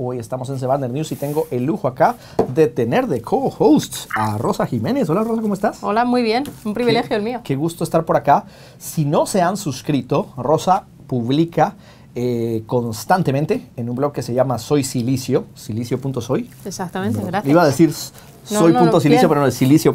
Hoy estamos en Sebander News y tengo el lujo acá de tener de co-host a Rosa Jiménez. Hola Rosa, ¿cómo estás? Hola, muy bien. Un privilegio el mío. Qué gusto estar por acá. Si no se han suscrito, Rosa publica eh, constantemente en un blog que se llama Soy Silicio, silicio.soy. Exactamente, gracias. Iba a decir soy.silicio, soy silicio, pero no es silicio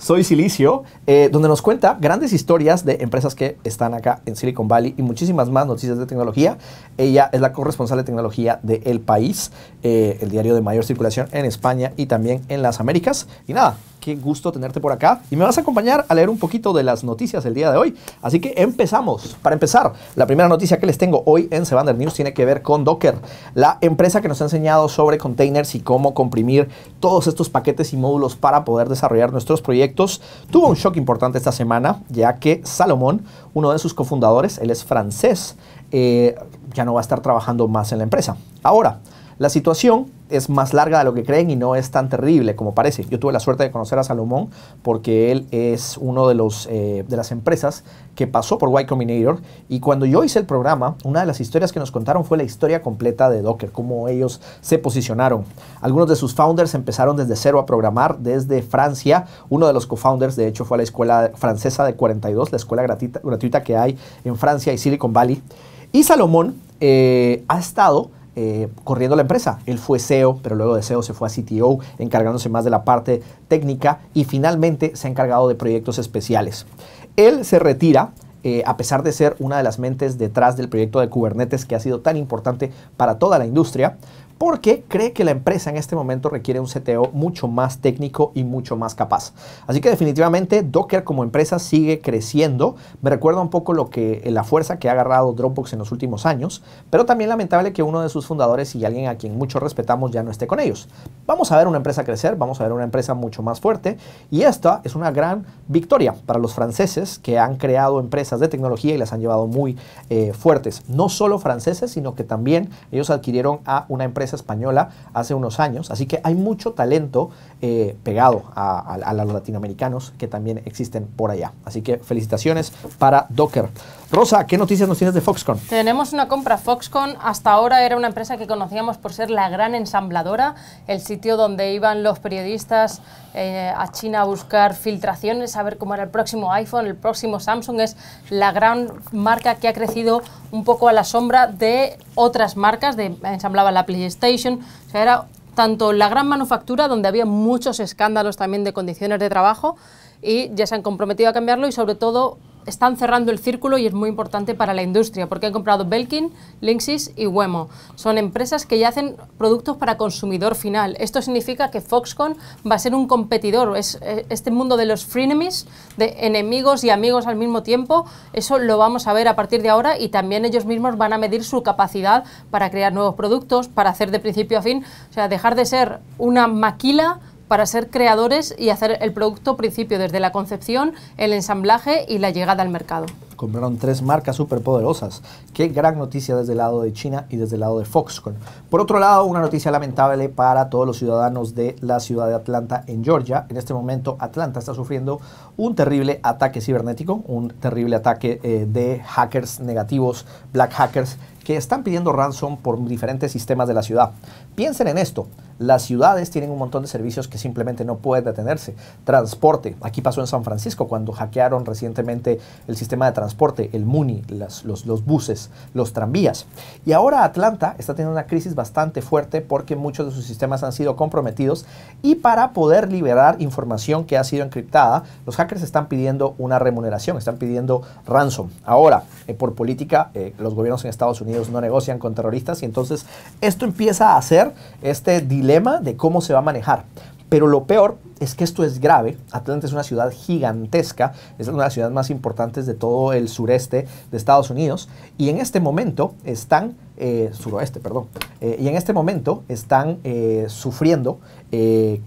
soy. silicio, eh, donde nos cuenta grandes historias de empresas que están acá en Silicon Valley y muchísimas más noticias de tecnología. Ella es la corresponsal de tecnología de El País, eh, el diario de mayor circulación en España y también en las Américas. Y nada, qué gusto tenerte por acá. Y me vas a acompañar a leer un poquito de las noticias del día de hoy. Así que empezamos. Para empezar, la primera noticia que les tengo hoy en Sevander News tiene que ver con Docker, la empresa que nos ha enseñado sobre containers y cómo comprimir todos estos paquetes y módulos para poder desarrollar nuestros proyectos. Tuvo un shock importante esta semana, ya que Salomón, uno de sus cofundadores, él es francés, eh, ya no va a estar trabajando más en la empresa. Ahora, la situación es más larga de lo que creen y no es tan terrible como parece. Yo tuve la suerte de conocer a Salomón porque él es uno de, los, eh, de las empresas que pasó por Y Combinator y cuando yo hice el programa, una de las historias que nos contaron fue la historia completa de Docker, cómo ellos se posicionaron. Algunos de sus founders empezaron desde cero a programar desde Francia. Uno de los co-founders, de hecho, fue a la escuela francesa de 42, la escuela gratuita, gratuita que hay en Francia y Silicon Valley. Y Salomón eh, ha estado eh, corriendo la empresa. Él fue CEO, pero luego de CEO se fue a CTO, encargándose más de la parte técnica y finalmente se ha encargado de proyectos especiales. Él se retira eh, a pesar de ser una de las mentes detrás del proyecto de Kubernetes que ha sido tan importante para toda la industria, porque cree que la empresa en este momento requiere un CTO mucho más técnico y mucho más capaz. Así que definitivamente Docker como empresa sigue creciendo. Me recuerda un poco lo que eh, la fuerza que ha agarrado Dropbox en los últimos años, pero también lamentable que uno de sus fundadores y alguien a quien mucho respetamos ya no esté con ellos. Vamos a ver una empresa crecer, vamos a ver una empresa mucho más fuerte y esta es una gran victoria para los franceses que han creado empresas de tecnología y las han llevado muy eh, fuertes. No solo franceses, sino que también ellos adquirieron a una empresa española hace unos años. Así que hay mucho talento eh, pegado a los latinoamericanos que también existen por allá. Así que felicitaciones para Docker. Rosa, ¿qué noticias nos tienes de Foxconn? Tenemos una compra. Foxconn hasta ahora era una empresa que conocíamos por ser la gran ensambladora, el sitio donde iban los periodistas eh, a China a buscar filtraciones, a ver cómo era el próximo iPhone, el próximo Samsung. Es la gran marca que ha crecido un poco a la sombra de otras marcas, de, ensamblaba la PlayStation, o era tanto la gran manufactura, donde había muchos escándalos también de condiciones de trabajo, y ya se han comprometido a cambiarlo y sobre todo están cerrando el círculo y es muy importante para la industria, porque han comprado Belkin, Linksys y Huemo. Son empresas que ya hacen productos para consumidor final. Esto significa que Foxconn va a ser un competidor. Es, eh, este mundo de los frenemies, de enemigos y amigos al mismo tiempo, eso lo vamos a ver a partir de ahora y también ellos mismos van a medir su capacidad para crear nuevos productos, para hacer de principio a fin, o sea, dejar de ser una maquila para ser creadores y hacer el producto principio, desde la concepción, el ensamblaje y la llegada al mercado. Compraron tres marcas superpoderosas. Qué gran noticia desde el lado de China y desde el lado de Foxconn. Por otro lado, una noticia lamentable para todos los ciudadanos de la ciudad de Atlanta, en Georgia. En este momento, Atlanta está sufriendo un terrible ataque cibernético, un terrible ataque eh, de hackers negativos, black hackers, que están pidiendo ransom por diferentes sistemas de la ciudad. Piensen en esto. Las ciudades tienen un montón de servicios que simplemente no pueden detenerse. Transporte. Aquí pasó en San Francisco cuando hackearon recientemente el sistema de transporte, el MUNI, los, buses, los tranvías. Y ahora Atlanta está teniendo una crisis bastante fuerte porque muchos de sus sistemas han sido comprometidos y para poder liberar información que ha sido encriptada, los hackers están pidiendo una remuneración, están pidiendo ransom. Ahora, eh, por política, eh, los gobiernos en Estados Unidos no negocian con terroristas y entonces esto empieza a hacer este dilema de cómo se va a manejar. Pero lo peor es que esto es grave. Atlanta es una ciudad gigantesca, es una de las ciudades más importantes de todo el sureste de Estados Unidos. Y en este momento están, eh, suroeste, perdón, eh, y en este momento están eh, sufriendo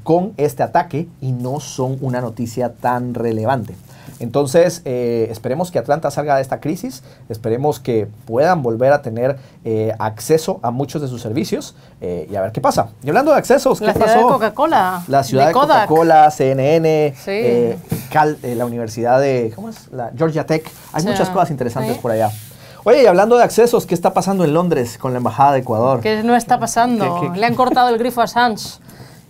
con este ataque y no son una noticia tan relevante. Entonces, eh, esperemos que Atlanta salga de esta crisis, esperemos que puedan volver a tener eh, acceso a muchos de sus servicios eh, y a ver qué pasa. Y hablando de accesos, ¿qué la pasó? Ciudad de Coca-Cola. La ciudad de, Coca-Cola, CNN, la Universidad de, La Georgia Tech. Hay muchas cosas interesantes por allá. Oye, y hablando de accesos, ¿qué está pasando en Londres con la Embajada de Ecuador? ¿Qué no está pasando? Le han cortado el grifo a Sanz.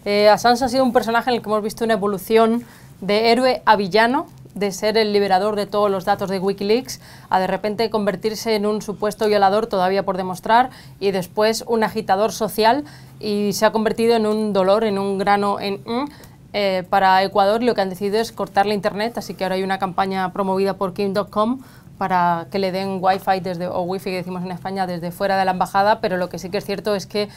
Eh, Assange ha sido un personaje en el que hemos visto una evolución de héroe a villano de ser el liberador de todos los datos de Wikileaks a de repente convertirse en un supuesto violador todavía por demostrar y después un agitador social y se ha convertido en un dolor, en un grano en... Mm, eh, para Ecuador lo que han decidido es cortar la internet, así que ahora hay una campaña promovida por Kim.com para que le den wifi desde, o wifi que decimos en España desde fuera de la embajada, pero lo que sí que es cierto es que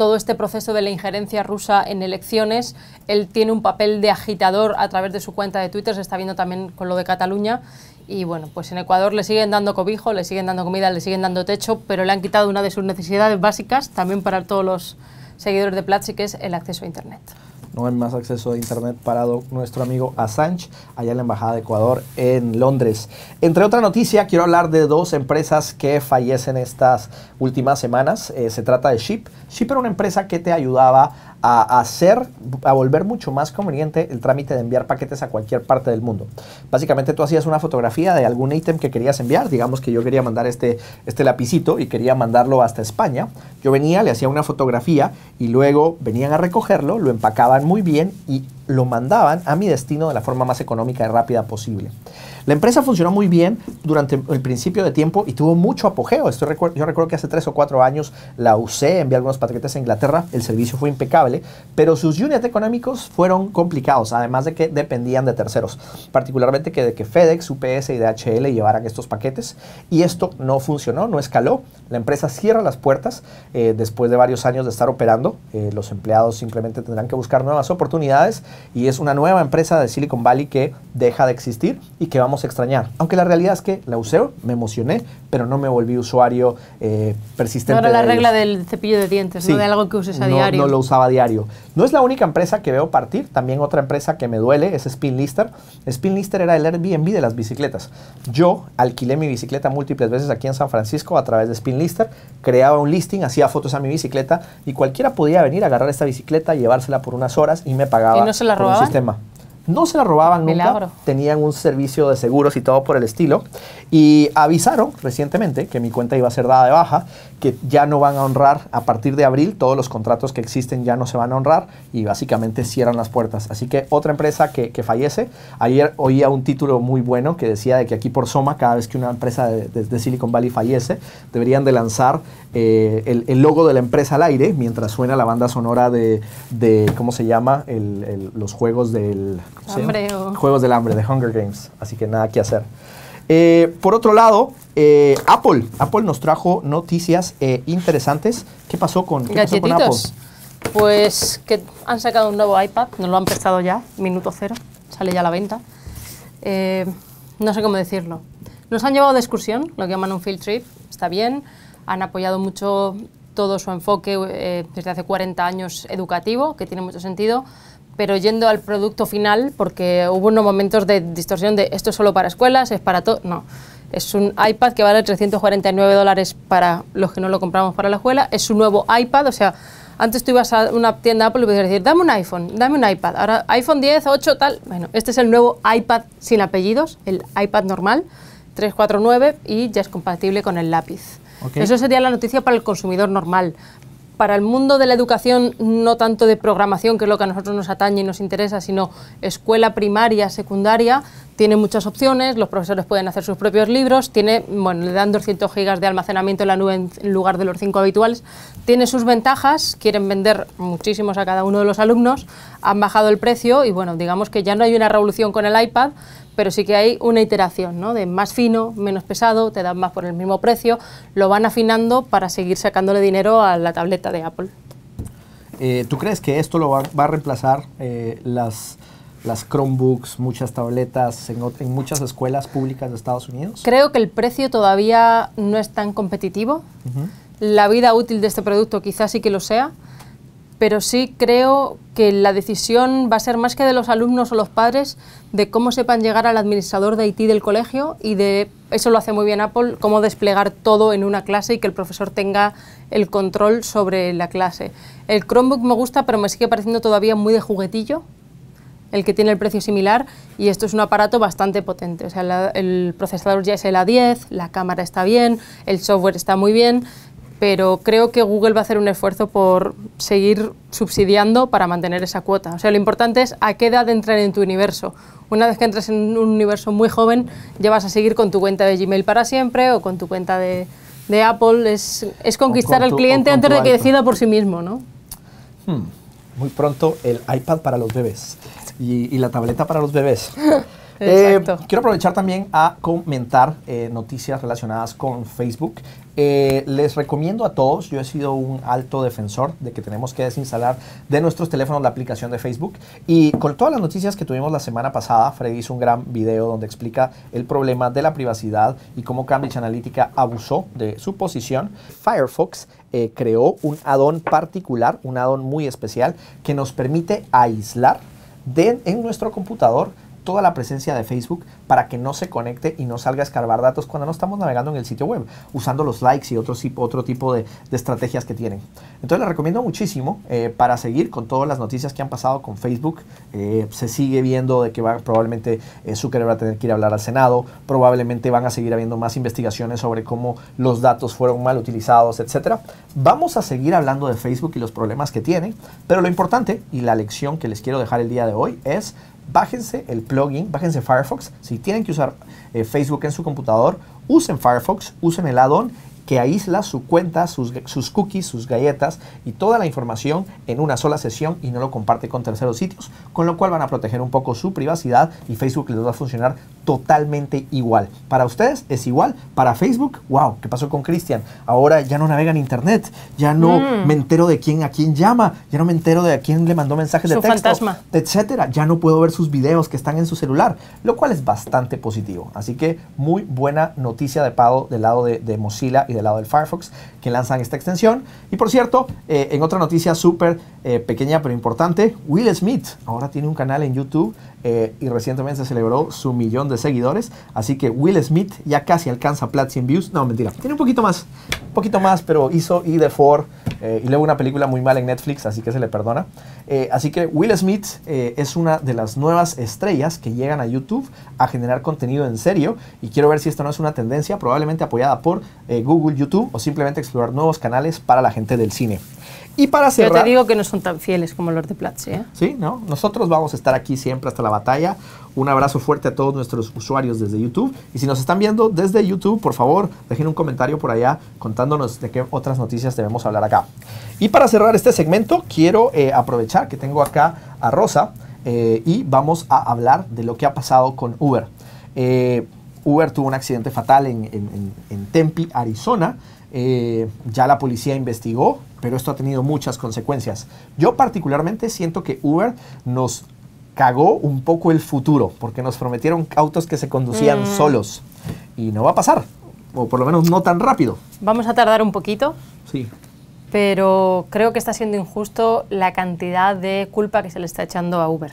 todo este proceso de la injerencia rusa en elecciones. Él tiene un papel de agitador a través de su cuenta de Twitter, se está viendo también con lo de Cataluña. Y bueno, pues en Ecuador le siguen dando cobijo, le siguen dando comida, le siguen dando techo, pero le han quitado una de sus necesidades básicas, también para todos los seguidores de Platzi, que es el acceso a Internet no hay más acceso a Internet para nuestro amigo Assange allá en la Embajada de Ecuador en Londres. Entre otra noticia, quiero hablar de dos empresas que fallecen estas últimas semanas. Eh, se trata de Ship. Ship era una empresa que te ayudaba a hacer, a volver mucho más conveniente el trámite de enviar paquetes a cualquier parte del mundo. Básicamente tú hacías una fotografía de algún ítem que querías enviar, digamos que yo quería mandar este, este lapicito y quería mandarlo hasta España. Yo venía, le hacía una fotografía y luego venían a recogerlo, lo empacaban muy bien y lo mandaban a mi destino de la forma más económica y rápida posible. La empresa funcionó muy bien durante el principio de tiempo y tuvo mucho apogeo. Esto yo recuerdo que hace tres o cuatro años la usé, envié algunos paquetes a Inglaterra, el servicio fue impecable pero sus unit económicos fueron complicados, además de que dependían de terceros, particularmente que de que FedEx, UPS y DHL llevaran estos paquetes, y esto no funcionó, no escaló. La empresa cierra las puertas eh, después de varios años de estar operando, eh, los empleados simplemente tendrán que buscar nuevas oportunidades, y es una nueva empresa de Silicon Valley que deja de existir y que vamos a extrañar. Aunque la realidad es que la usé, me emocioné, pero no me volví usuario eh, persistente. No la regla del cepillo de dientes, no de algo que uses a diario. No lo usaba a diario no es la única empresa que veo partir, también otra empresa que me duele es Spinlister. Spinlister era el Airbnb de las bicicletas. Yo alquilé mi bicicleta múltiples veces aquí en San Francisco a través de Spinlister, creaba un listing, hacía fotos a mi bicicleta y cualquiera podía venir a agarrar esta bicicleta, llevársela por unas horas y me pagaba por un sistema. No se la robaban nunca, tenían un servicio de seguros y todo por el estilo. Y avisaron recientemente que mi cuenta iba a ser dada de baja, que ya no van a honrar a partir de abril, todos los contratos que existen ya no se van a honrar y básicamente cierran las puertas. Así que otra empresa que, fallece, ayer oía un título muy bueno que decía de que aquí por Soma, cada vez que una empresa de, Silicon Valley fallece, deberían de lanzar eh, el, logo de la empresa al aire mientras suena la banda sonora de, ¿cómo se llama? los juegos del... Juegos del hambre, de Hunger Games. Así que nada que hacer. Eh, por otro lado, eh, Apple. Apple nos trajo noticias eh, interesantes. ¿Qué pasó con, Apple? Pues que han sacado un nuevo iPad, nos lo han prestado ya, minuto cero, sale ya a la venta. no sé cómo decirlo. Nos han llevado de excursión, lo que llaman un field trip, está bien. Han apoyado mucho todo su enfoque desde hace 40 años educativo, que tiene mucho sentido, pero yendo al producto final, porque hubo unos momentos de distorsión de esto es solo para escuelas, es para todo. No. Es un iPad que vale 349 dólares para los que no lo compramos para la escuela. Es un nuevo iPad, o sea, antes tú ibas a una tienda Apple y podías decir, dame un iPhone, dame un iPad. Ahora iPhone 10, 8, tal. Bueno, este es el nuevo iPad sin apellidos, el iPad normal, 349 y ya es compatible con el lápiz. Eso sería la noticia para el consumidor normal para el mundo de la educación, no tanto de programación, que es lo que a nosotros nos atañe y nos interesa, sino escuela primaria, secundaria, tiene muchas opciones, los profesores pueden hacer sus propios libros, tiene, bueno, le dan 200 gigas de almacenamiento en la nube en lugar de los 5 habituales, tiene sus ventajas, quieren vender muchísimos a cada uno de los alumnos, han bajado el precio y bueno, digamos que ya no hay una revolución con el iPad, pero sí que hay una iteración, ¿no? De más fino, menos pesado, te dan más por el mismo precio, lo van afinando para seguir sacándole dinero a la tableta de Apple. Eh, ¿Tú crees que esto lo va, a reemplazar eh, las, Chromebooks, muchas tabletas en, muchas escuelas públicas de Estados Unidos? Creo que el precio todavía no es tan competitivo. La vida útil de este producto quizás sí que lo sea, pero sí creo que la decisión va a ser más que de los alumnos o los padres de cómo sepan llegar al administrador de IT del colegio y de, eso lo hace muy bien Apple, cómo desplegar todo en una clase y que el profesor tenga el control sobre la clase. El Chromebook me gusta, pero me sigue pareciendo todavía muy de juguetillo, el que tiene el precio similar y esto es un aparato bastante potente. O sea, el procesador ya es el A10, la cámara está bien, el software está muy bien, pero creo que Google va a hacer un esfuerzo por seguir subsidiando para mantener esa cuota. O sea, lo importante es a qué edad entrar en tu universo. Una vez que entres en un universo muy joven, ya vas a seguir con tu cuenta de Gmail para siempre o con tu cuenta de, Apple. Es, conquistar al cliente antes de que decida por sí mismo, ¿no? Hmm. Muy pronto el iPad para los bebés y, y la tableta para los bebés. Eh, quiero aprovechar también a comentar eh, noticias relacionadas con Facebook. Eh, les recomiendo a todos, yo he sido un alto defensor de que tenemos que desinstalar de nuestros teléfonos la aplicación de Facebook. Y con todas las noticias que tuvimos la semana pasada, Freddy hizo un gran video donde explica el problema de la privacidad y cómo Cambridge Analytica abusó de su posición. Firefox creó un add-on particular, un add-on muy especial, que nos permite aislar en nuestro computador toda la presencia de Facebook para que no se conecte y no salga a escarbar datos cuando no estamos navegando en el sitio web, usando los likes y otro, otro tipo de, estrategias que tienen. Entonces les recomiendo muchísimo eh, para seguir con todas las noticias que han pasado con Facebook. Eh, se sigue viendo de que probablemente eh, Zuckerberg va a tener que ir a hablar al Senado, probablemente van a seguir habiendo más investigaciones sobre cómo los datos fueron mal utilizados, etc. Vamos a seguir hablando de Facebook y los problemas que tiene, pero lo importante y la lección que les quiero dejar el día de hoy es bájense el plugin, bájense Firefox. Si tienen que usar eh, Facebook en su computador, usen Firefox, usen el add-on que aísla su cuenta, sus, cookies, sus galletas y toda la información en una sola sesión y no lo comparte con terceros sitios, con lo cual van a proteger un poco su privacidad y Facebook les va a funcionar totalmente igual. Para ustedes es igual, para Facebook, wow, ¿qué pasó con Cristian? Ahora ya no navega en internet, ya no mm. me entero de quién a quién llama, ya no me entero de a quién le mandó mensajes de texto, etcétera, ya no puedo ver sus videos que están en su celular, lo cual es bastante positivo. Así que muy buena noticia de pado del lado de Mozilla y del lado del Firefox que lanzan esta extensión. Y por cierto, eh, en otra noticia súper eh, pequeña pero importante, Will Smith ahora tiene un canal en YouTube eh, y recientemente se celebró su millón de seguidores. Así que Will Smith ya casi alcanza Platinum views. No, mentira, tiene un poquito más, poquito más, pero hizo y de for eh, y luego una película muy mala en Netflix, así que se le perdona. Eh, así que Will Smith eh, es una de las nuevas estrellas que llegan a YouTube a generar contenido en serio. Y quiero ver si esto no es una tendencia, probablemente apoyada por Google, YouTube o simplemente explorar nuevos canales para la gente del cine. Y para cerrar... Yo te digo que no son tan fieles como los de ¿eh? Sí, ¿no? Nosotros vamos a estar aquí siempre hasta la batalla. Un abrazo fuerte a todos nuestros usuarios desde YouTube. Y si nos están viendo desde YouTube, por favor, dejen un comentario por allá contándonos de qué otras noticias debemos hablar acá. Y para cerrar este segmento, quiero eh, aprovechar que tengo acá a Rosa eh, y vamos a hablar de lo que ha pasado con Uber. Eh, Uber tuvo un accidente fatal en, Tempe, Arizona. ya la policía investigó pero esto ha tenido muchas consecuencias. Yo particularmente siento que Uber nos cagó un poco el futuro, porque nos prometieron autos que se conducían mm. solos. Y no va a pasar, o por lo menos no tan rápido. Vamos a tardar un poquito. Sí. Pero creo que está siendo injusto la cantidad de culpa que se le está echando a Uber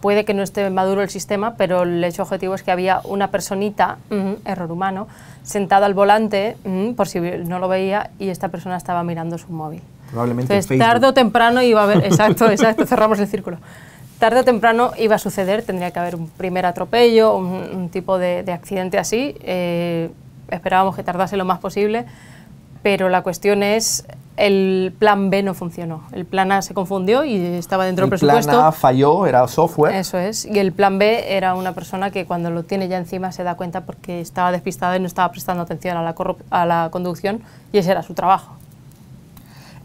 puede que no esté maduro el sistema, pero el hecho objetivo es que había una personita, error humano, sentada al volante, mm, por si no lo veía, y esta persona estaba mirando su móvil. Probablemente Entonces, tarde o temprano iba a haber, exacto, exacto, cerramos el círculo. Tarde o temprano iba a suceder, tendría que haber un primer atropello, un, tipo de, accidente así. Eh, esperábamos que tardase lo más posible, pero la cuestión es el plan B no funcionó. El plan A se confundió y estaba dentro del presupuesto. El plan A falló, era software. Eso es. Y el plan B era una persona que cuando lo tiene ya encima se da cuenta porque estaba despistada y no estaba prestando atención a la conducción y ese era su trabajo.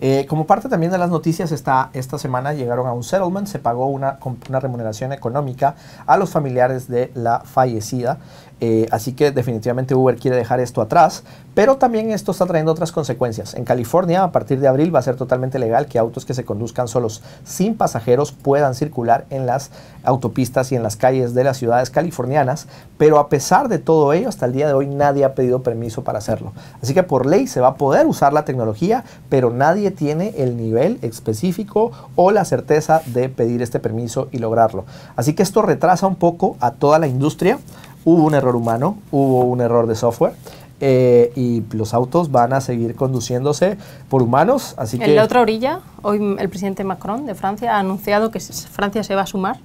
Eh, como parte también de las noticias, está esta semana llegaron a un settlement, se pagó una, remuneración económica a los familiares de la fallecida. Eh, así que definitivamente Uber quiere dejar esto atrás, pero también esto está trayendo otras consecuencias. En California, a partir de abril, va a ser totalmente legal que autos que se conduzcan solos sin pasajeros puedan circular en las autopistas y en las calles de las ciudades californianas, pero a pesar de todo ello, hasta el día de hoy nadie ha pedido permiso para hacerlo. Así que por ley se va a poder usar la tecnología, pero nadie tiene el nivel específico o la certeza de pedir este permiso y lograrlo. Así que esto retrasa un poco a toda la industria. Hubo un error humano, hubo un error de software. Eh, y los autos van a seguir conduciéndose por humanos. Así en la otra orilla, hoy el presidente Macron de Francia ha anunciado que Francia se va a sumar,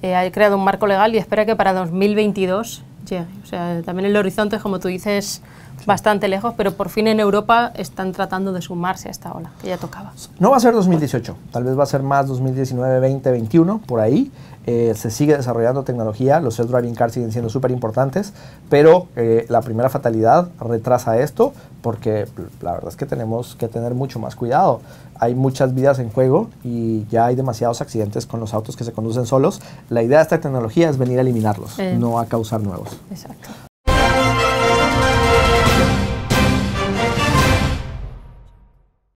eh, ha creado un marco legal y espera que para 2022 llegue. O sea, también el horizonte, como tú dices, bastante lejos, pero por fin en Europa están tratando de sumarse a esta ola que ya tocaba. No va a ser 2018, tal vez va a ser más 2019, 20, 21, por ahí. Eh, se sigue desarrollando tecnología, los self-driving cars siguen siendo súper importantes, pero eh, la primera fatalidad retrasa esto porque la verdad es que tenemos que tener mucho más cuidado. Hay muchas vidas en juego y ya hay demasiados accidentes con los autos que se conducen solos. La idea de esta tecnología es venir a eliminarlos, eh. no a causar nuevos. Exacto.